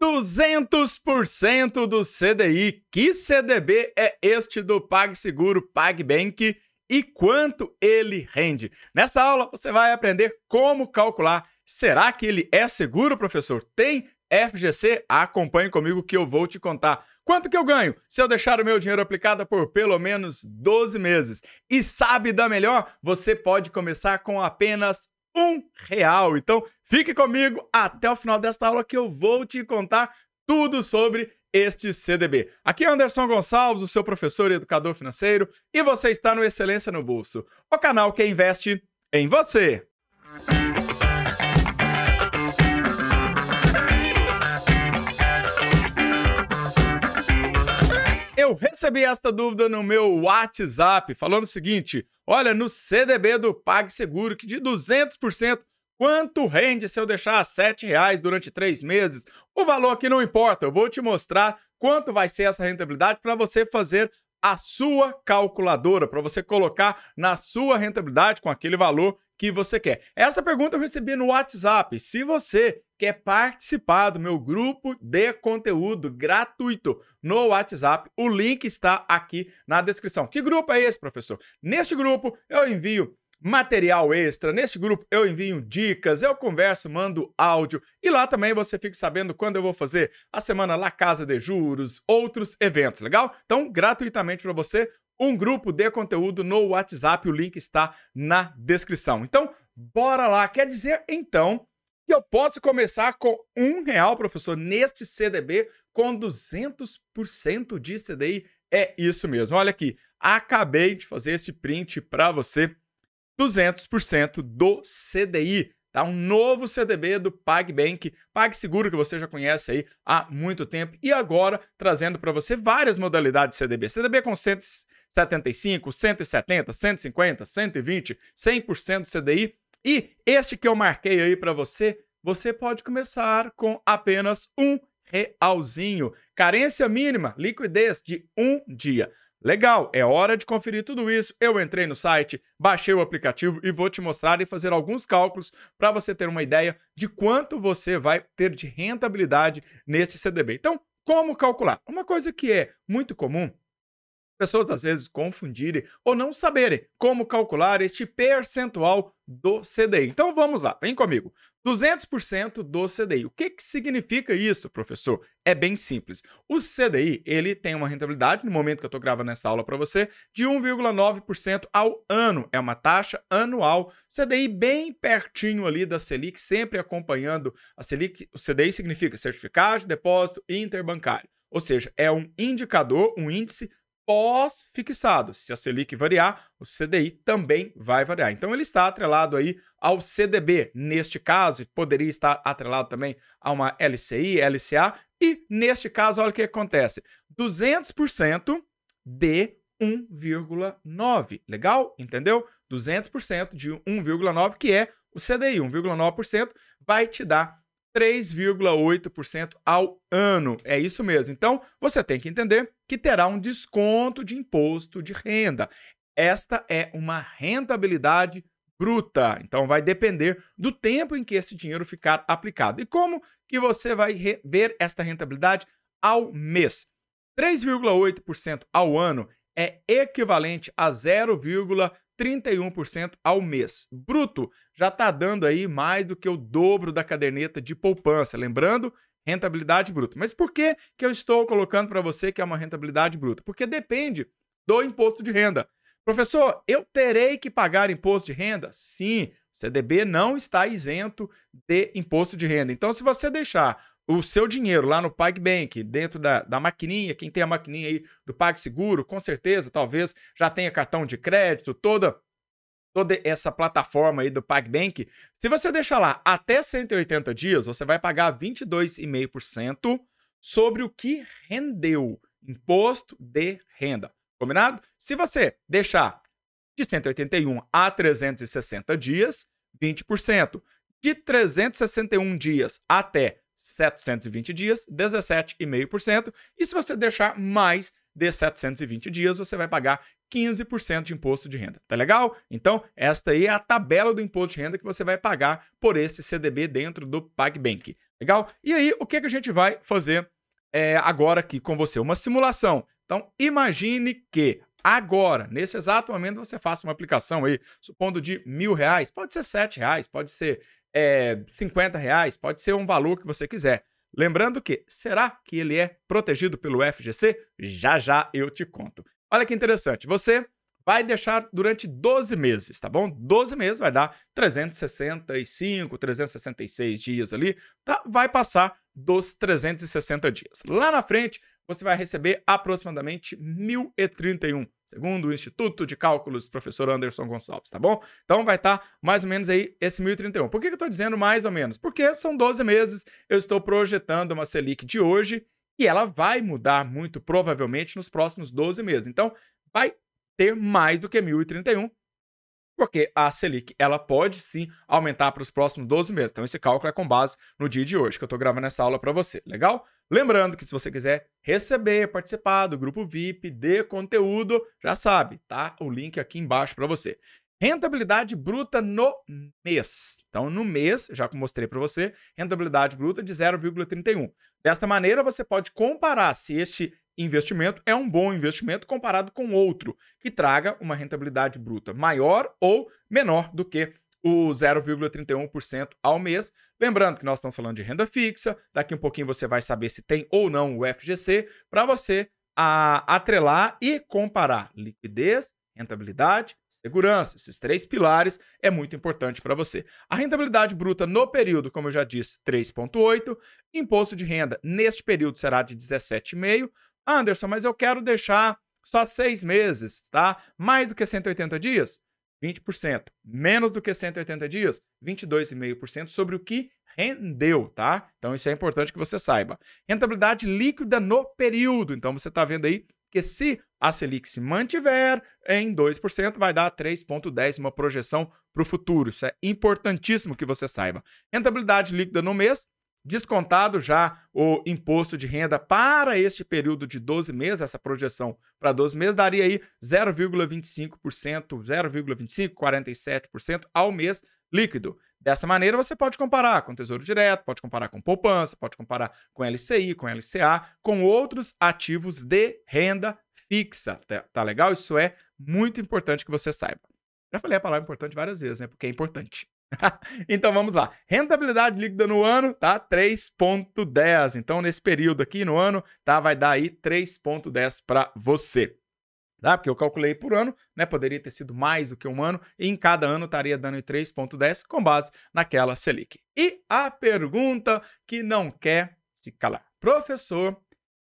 200% do CDI. Que CDB é este do PagSeguro PagBank e quanto ele rende? Nessa aula você vai aprender como calcular. Será que ele é seguro, professor? Tem FGC? Acompanhe comigo que eu vou te contar. Quanto que eu ganho se eu deixar o meu dinheiro aplicado por pelo menos 12 meses? E sabe da melhor? Você pode começar com apenas um real. Então, fique comigo até o final desta aula que eu vou te contar tudo sobre este CDB. Aqui é Anderson Gonçalves, o seu professor e educador financeiro, e você está no Excelência no Bolso, o canal que investe em você. eu recebi esta dúvida no meu WhatsApp, falando o seguinte: olha, no CDB do PagSeguro, que de 200%, quanto rende se eu deixar R$ 7,00 durante três meses? O valor aqui não importa, eu vou te mostrar quanto vai ser essa rentabilidade para você fazer a sua calculadora, para você colocar na sua rentabilidade com aquele valor que você quer. Essa pergunta eu recebi no WhatsApp. Se você quer participar do meu grupo de conteúdo gratuito no WhatsApp, o link está aqui na descrição. Que grupo é esse, professor? Neste grupo eu envio material extra. Neste grupo eu envio dicas, eu converso, mando áudio e lá também você fica sabendo quando eu vou fazer a semana lá Casa de Juros, outros eventos, legal? Então, gratuitamente para você, um grupo de conteúdo no WhatsApp. O link está na descrição. Então, bora lá. Quer dizer, então, que eu posso começar com um real, professor, neste CDB com 200% de CDI. É isso mesmo. Olha aqui, acabei de fazer esse print para você. 200% do CDI, tá? Um novo CDB do PagBank, PagSeguro que você já conhece aí há muito tempo e agora trazendo para você várias modalidades de CDB. CDB com 75, 170, 150, 120, 100% CDI. E este que eu marquei aí para você, você pode começar com apenas um realzinho. Carência mínima, liquidez de um dia. Legal, é hora de conferir tudo isso. Eu entrei no site, baixei o aplicativo e vou te mostrar e fazer alguns cálculos para você ter uma ideia de quanto você vai ter de rentabilidade nesse CDB. Então, como calcular? Uma coisa que é muito comum pessoas às vezes confundirem ou não saberem como calcular este percentual do CDI. Então vamos lá, vem comigo. 200% do CDI. O que, que significa isso, professor? É bem simples. O CDI, ele tem uma rentabilidade, no momento que eu estou gravando essa aula para você, de 1,9% ao ano. É uma taxa anual. CDI bem pertinho ali da Selic, sempre acompanhando a Selic. O CDI significa certificado de depósito interbancário. Ou seja, é um indicador, um índice pós-fixado. Se a Selic variar, o CDI também vai variar. Então ele está atrelado aí ao CDB, neste caso, poderia estar atrelado também a uma LCI, LCA, e neste caso, olha o que acontece: 200% de 1,9. Legal? Entendeu? 200% de 1,9, que é o CDI. 1,9% vai te dar 3,8% ao ano. É isso mesmo. Então, você tem que entender que terá um desconto de imposto de renda. Esta é uma rentabilidade bruta. Então, vai depender do tempo em que esse dinheiro ficar aplicado. E como que você vai ver esta rentabilidade ao mês? 3,8% ao ano é equivalente a 0,0 31% ao mês. Bruto já está dando aí mais do que o dobro da caderneta de poupança. Lembrando, rentabilidade bruta. Mas por que, que eu estou colocando para você que é uma rentabilidade bruta? Porque depende do imposto de renda. Professor, eu terei que pagar imposto de renda? Sim, o CDB não está isento de imposto de renda. Então, se você deixar o seu dinheiro lá no PagBank, dentro da, da maquininha, quem tem a maquininha aí do PagSeguro, com certeza, talvez já tenha cartão de crédito, toda toda essa plataforma aí do PagBank. Se você deixar lá até 180 dias, você vai pagar 22,5% sobre o que rendeu, imposto de renda. Combinado? Se você deixar de 181 a 360 dias, 20%. De 361 dias até 720 dias, 17,5%. E se você deixar mais de 720 dias, você vai pagar 15% de imposto de renda. Tá legal? Então, esta aí é a tabela do imposto de renda que você vai pagar por esse CDB dentro do PagBank. Legal? E aí, o que, é que a gente vai fazer é, agora aqui com você? Uma simulação. Então, imagine que agora, nesse exato momento, você faça uma aplicação aí, supondo de mil reais, pode ser sete reais, pode ser é, eh, 50 reais, pode ser um valor que você quiser. Lembrando que, será que ele é protegido pelo FGC? Já já eu te conto. Olha que interessante, você vai deixar durante 12 meses, tá bom? 12 meses vai dar 365, 366 dias ali, tá? vai passar dos 360 dias. Lá na frente, você vai receber aproximadamente 1.031 segundo o Instituto de Cálculos, professor Anderson Gonçalves, tá bom? Então vai estar tá mais ou menos aí esse 1.031. Por que, que eu estou dizendo mais ou menos? Porque são 12 meses, eu estou projetando uma Selic de hoje e ela vai mudar muito provavelmente nos próximos 12 meses. Então vai ter mais do que 1.031, porque a Selic ela pode sim aumentar para os próximos 12 meses. Então esse cálculo é com base no dia de hoje que eu estou gravando essa aula para você, legal? Lembrando que se você quiser receber, participar do grupo VIP de conteúdo, já sabe, tá? O link aqui embaixo para você. Rentabilidade bruta no mês. Então, no mês, já mostrei para você, rentabilidade bruta de 0,31. Desta maneira, você pode comparar se este investimento é um bom investimento comparado com outro que traga uma rentabilidade bruta maior ou menor do que o 0,31% ao mês. Lembrando que nós estamos falando de renda fixa, daqui um pouquinho você vai saber se tem ou não o FGC, para você a, atrelar e comparar liquidez, rentabilidade, segurança. Esses três pilares é muito importante para você. A rentabilidade bruta no período, como eu já disse, 3,8%. Imposto de renda neste período será de 17,5%. Anderson, mas eu quero deixar só seis meses, tá? Mais do que 180 dias? 20%. Menos do que 180 dias, 22,5% sobre o que rendeu, tá? Então isso é importante que você saiba. Rentabilidade líquida no período. Então você está vendo aí que se a Selic se mantiver em 2%, vai dar 3,10, uma projeção para o futuro. Isso é importantíssimo que você saiba. Rentabilidade líquida no mês, descontado já o imposto de renda para este período de 12 meses, essa projeção para 12 meses daria aí 0,25%, 0,25, 47% ao mês líquido. Dessa maneira você pode comparar com Tesouro Direto, pode comparar com poupança, pode comparar com LCI, com LCA, com outros ativos de renda fixa, tá, tá legal? Isso é muito importante que você saiba. Já falei a palavra importante várias vezes, né? Porque é importante. então vamos lá. Rentabilidade líquida no ano tá 3.10. Então nesse período aqui no ano, tá vai dar aí 3.10 para você. Tá? Porque eu calculei por ano, né? Poderia ter sido mais do que um ano, e em cada ano estaria dando 3.10 com base naquela Selic. E a pergunta que não quer se calar. Professor,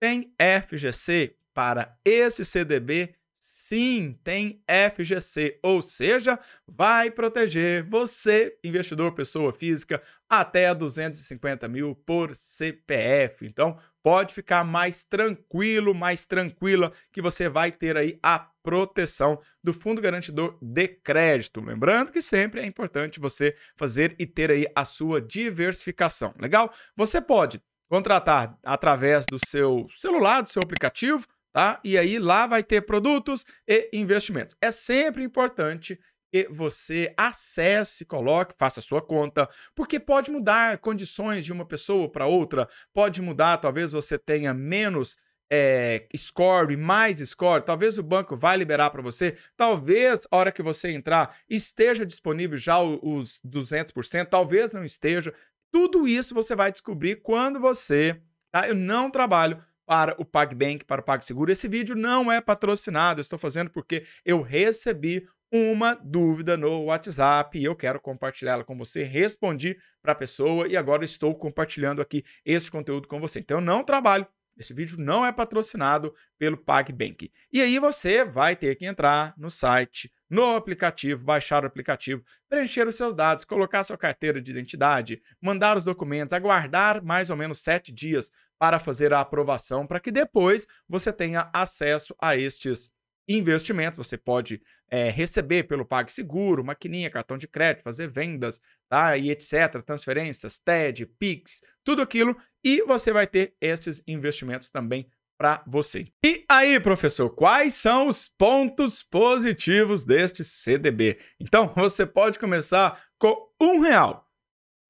tem FGC para esse CDB Sim, tem FGC, ou seja, vai proteger você, investidor, pessoa física, até 250 mil por CPF. Então, pode ficar mais tranquilo, mais tranquila, que você vai ter aí a proteção do Fundo Garantidor de Crédito. Lembrando que sempre é importante você fazer e ter aí a sua diversificação. Legal? Você pode contratar através do seu celular, do seu aplicativo tá? E aí lá vai ter produtos e investimentos. É sempre importante que você acesse, coloque, faça a sua conta, porque pode mudar condições de uma pessoa para outra, pode mudar, talvez você tenha menos é, score, mais score, talvez o banco vai liberar para você, talvez a hora que você entrar esteja disponível já os 200%, talvez não esteja. Tudo isso você vai descobrir quando você, tá? Eu não trabalho para o PagBank, para o PagSeguro. Esse vídeo não é patrocinado, eu estou fazendo porque eu recebi uma dúvida no WhatsApp e eu quero compartilhá-la com você. Respondi para a pessoa e agora estou compartilhando aqui este conteúdo com você. Então, eu não trabalho este vídeo não é patrocinado pelo PagBank. E aí você vai ter que entrar no site, no aplicativo, baixar o aplicativo, preencher os seus dados, colocar sua carteira de identidade, mandar os documentos, aguardar mais ou menos sete dias para fazer a aprovação, para que depois você tenha acesso a estes investimentos. Você pode é, receber pelo PagSeguro, maquininha, cartão de crédito, fazer vendas, tá? E etc. Transferências, TED, PIX, tudo aquilo e você vai ter esses investimentos também para você. E aí, professor, quais são os pontos positivos deste CDB? Então, você pode começar com um real.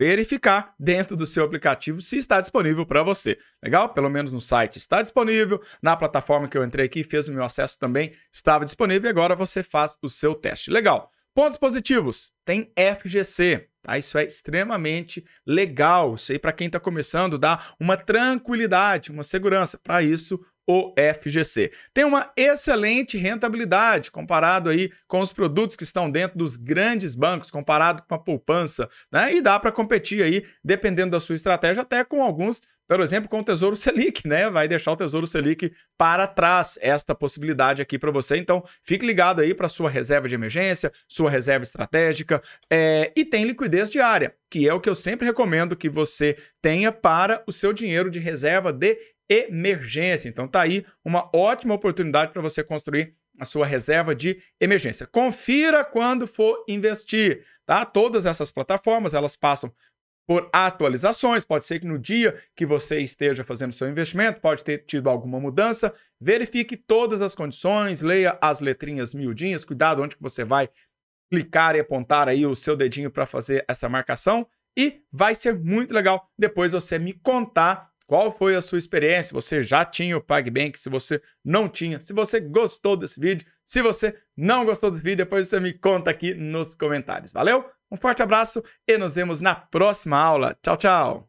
Verificar dentro do seu aplicativo se está disponível para você. Legal? Pelo menos no site está disponível. Na plataforma que eu entrei aqui, fez o meu acesso também, estava disponível e agora você faz o seu teste. Legal. Pontos positivos: tem FGC, Tá? Isso é extremamente legal. Isso aí, para quem está começando, dá uma tranquilidade, uma segurança. Para isso, o FGC. Tem uma excelente rentabilidade comparado aí com os produtos que estão dentro dos grandes bancos, comparado com a poupança, né? E dá para competir aí, dependendo da sua estratégia, até com alguns por exemplo, com o Tesouro Selic, né? Vai deixar o Tesouro Selic para trás esta possibilidade aqui para você. Então, fique ligado aí para sua reserva de emergência, sua reserva estratégica é... e tem liquidez diária, que é o que eu sempre recomendo que você tenha para o seu dinheiro de reserva de emergência. Então, tá aí uma ótima oportunidade para você construir a sua reserva de emergência. Confira quando for investir, tá? Todas essas plataformas, elas passam por atualizações. Pode ser que no dia que você esteja fazendo seu investimento, pode ter tido alguma mudança. Verifique todas as condições, leia as letrinhas miudinhas, cuidado onde que você vai clicar e apontar aí o seu dedinho para fazer essa marcação e vai ser muito legal depois você me contar qual foi a sua experiência, você já tinha o PagBank, se você não tinha, se você gostou desse vídeo, se você não gostou desse vídeo, depois você me conta aqui nos comentários. Valeu? Um forte abraço e nos vemos na próxima aula. Tchau, tchau!